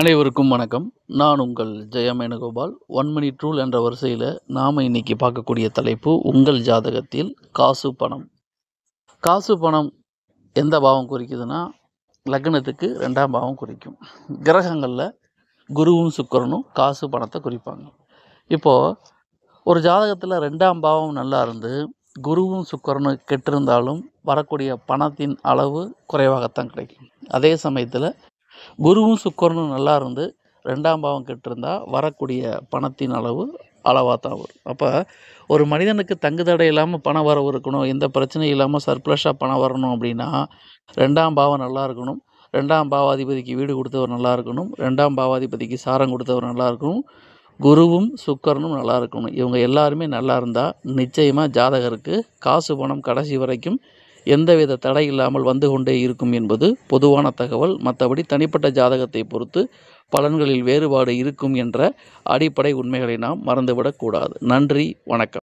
அனைவருக்கும் வணக்கம் நான் உங்கள் ஜெயமேனுகோபால் ஒன் மணி ட்ரூல் என்ற வரிசையில் நாம் இன்றைக்கி பார்க்கக்கூடிய தலைப்பு உங்கள் ஜாதகத்தில் காசு பணம் காசு பணம் எந்த பாவம் குறிக்குதுன்னா லக்னத்துக்கு ரெண்டாம் பாவம் குறிக்கும் கிரகங்களில் குருவும் சுக்கரனும் காசு பணத்தை குறிப்பாங்க இப்போது ஒரு ஜாதகத்தில் ரெண்டாம் பாவம் நல்லா இருந்து குருவும் சுக்கரனும் கெட்டிருந்தாலும் வரக்கூடிய பணத்தின் அளவு குறைவாகத்தான் கிடைக்கும் அதே சமயத்தில் குருவும் சுக்கரனும் நல்லா இருந்து ரெண்டாம் பாவம் கெட்டிருந்தால் வரக்கூடிய பணத்தின் அளவு அளவாக தான் வரும் அப்போ ஒரு மனிதனுக்கு தங்குதடை இல்லாமல் பணம் வரவு இருக்கணும் எந்த பிரச்சனையும் இல்லாமல் சர்ப்ளஸாக பணம் வரணும் அப்படின்னா ரெண்டாம் பாவம் நல்லா இருக்கணும் ரெண்டாம் பாவாதிபதிக்கு வீடு கொடுத்தவர் நல்லா இருக்கணும் ரெண்டாம் பாவாதிபதிக்கு சாரம் கொடுத்தவர் நல்லா இருக்கணும் குருவும் சுக்கரனும் நல்லா இருக்கணும் இவங்க எல்லாருமே நல்லா இருந்தால் நிச்சயமாக ஜாதகருக்கு காசு பணம் கடைசி வரைக்கும் எந்தவித தடை இல்லாமல் வந்து கொண்டே இருக்கும் என்பது பொதுவான தகவல் மற்றபடி தனிப்பட்ட ஜாதகத்தை பொறுத்து பலன்களில் வேறுபாடு இருக்கும் என்ற அடிப்படை உண்மைகளை நாம் மறந்துவிடக்கூடாது நன்றி வணக்கம்